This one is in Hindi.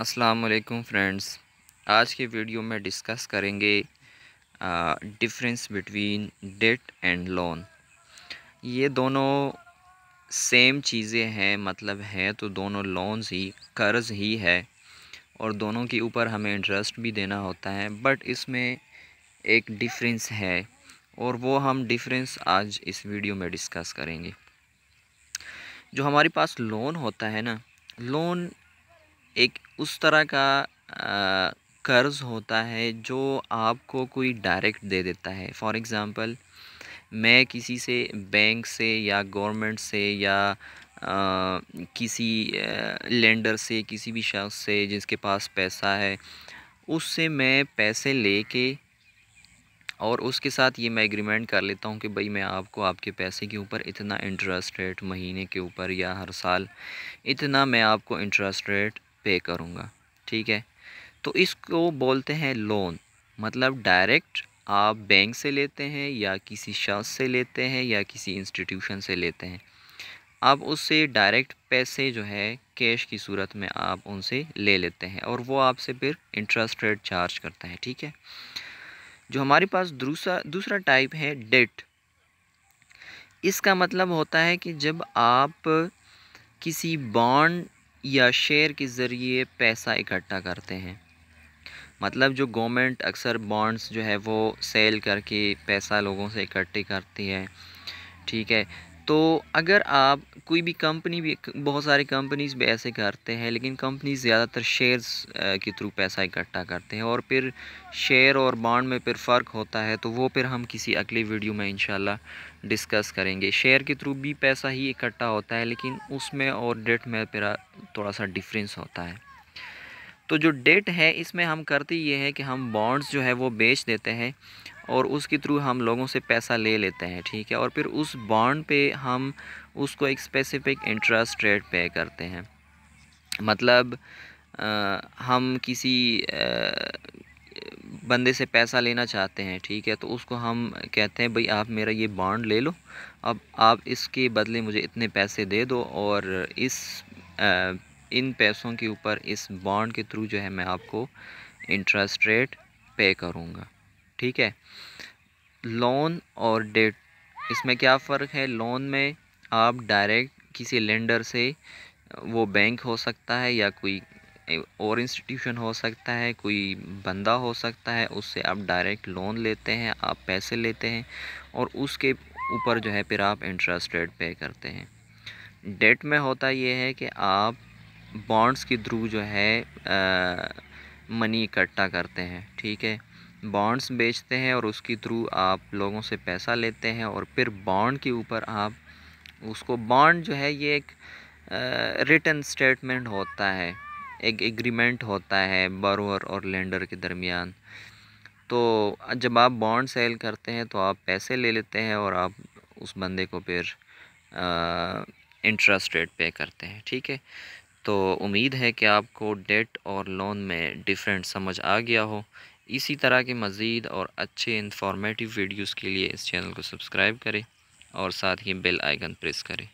अस्सलाम फ्रेंड्स आज के वीडियो में डिस्कस करेंगे difference between debt and loan ये दोनों सेम चीज़ें हैं मतलब हैं तो दोनों लोन्स ही कर्ज़ ही है और दोनों के ऊपर हमें इंटरेस्ट भी देना होता है बट इसमें एक डिफरेंस है और वो हम डिफरेंस आज इस वीडियो में डिस्कस करेंगे जो हमारे पास लोन होता है ना लोन एक उस तरह का कर्ज़ होता है जो आपको कोई डायरेक्ट दे देता है फॉर एग्ज़ाम्पल मैं किसी से बैंक से या गवर्नमेंट से या आ, किसी लेंडर से किसी भी शख्स से जिसके पास पैसा है उससे मैं पैसे ले के और उसके साथ ये मैं एग्रीमेंट कर लेता हूँ कि भाई मैं आपको आपके पैसे के ऊपर इतना इंटरेस्ट रेट महीने के ऊपर या हर साल इतना मैं आपको इंटरेस्ट रेट पे करूँगा ठीक है तो इसको बोलते हैं लोन मतलब डायरेक्ट आप बैंक से लेते हैं या किसी शख्स से लेते हैं या किसी इंस्टीट्यूशन से लेते हैं आप उससे डायरेक्ट पैसे जो है कैश की सूरत में आप उनसे ले लेते हैं और वो आपसे फिर इंटरेस्ट रेट चार्ज करते हैं ठीक है जो हमारे पास दूसरा दूसरा टाइप है डेट इसका मतलब होता है कि जब आप किसी बॉन्ड या शेयर के ज़रिए पैसा इकट्ठा करते हैं मतलब जो गवर्नमेंट अक्सर बॉन्ड्स जो है वो सेल करके पैसा लोगों से इकट्ठे करती है ठीक है तो अगर आप कोई भी कंपनी भी बहुत सारी कंपनीज़ भी ऐसे करते हैं लेकिन कंपनी ज़्यादातर शेयर्स के थ्रू पैसा इकट्ठा करते हैं और फिर शेयर और बॉन्ड में फिर फ़र्क होता है तो वो फिर हम किसी अगली वीडियो में इंशाल्लाह डिस्कस करेंगे शेयर के थ्रू भी पैसा ही इकट्ठा होता है लेकिन उसमें और डेट में फिर थोड़ा सा डिफरेंस होता है तो जो डेट है इसमें हम करते ये है कि हम बॉन्ड्स जो है वो बेच देते हैं और उसके थ्रू हम लोगों से पैसा ले लेते हैं ठीक है और फिर उस बॉन्ड पे हम उसको एक स्पेसिफिक इंटरेस्ट रेट पे करते हैं मतलब आ, हम किसी आ, बंदे से पैसा लेना चाहते हैं ठीक है तो उसको हम कहते हैं भाई आप मेरा ये बॉन्ड ले लो अब आप इसके बदले मुझे इतने पैसे दे दो और इस आ, इन पैसों के ऊपर इस बॉन्ड के थ्रू जो है मैं आपको इंटरेस्ट रेट पे करूँगा ठीक है लोन और डेट इसमें क्या फ़र्क है लोन में आप डायरेक्ट किसी लेंडर से वो बैंक हो सकता है या कोई और इंस्टीट्यूशन हो सकता है कोई बंदा हो सकता है उससे आप डायरेक्ट लोन लेते हैं आप पैसे लेते हैं और उसके ऊपर जो है फिर आप इंटरेस्ट रेट पे करते हैं डेट में होता ये है कि आप बॉन्ड्स के थ्रू जो है आ, मनी इकट्ठा करते हैं ठीक है बॉन्ड्स बेचते हैं और उसके थ्रू आप लोगों से पैसा लेते हैं और फिर बॉन्ड के ऊपर आप उसको बॉन्ड जो है ये एक रिटर्न स्टेटमेंट होता है एक एग्रीमेंट होता है बारोअर और लेंडर के दरमियान तो जब आप बॉन्ड सेल करते हैं तो आप पैसे ले लेते हैं और आप उस बंदे को फिर इंटरेस्ट रेट पे करते हैं ठीक है तो उम्मीद है कि आपको डेट और लोन में डिफरेंट समझ आ गया हो इसी तरह के मज़ीद और अच्छे इंफॉर्मेटिव वीडियोस के लिए इस चैनल को सब्सक्राइब करें और साथ ही बेल आइकन प्रेस करें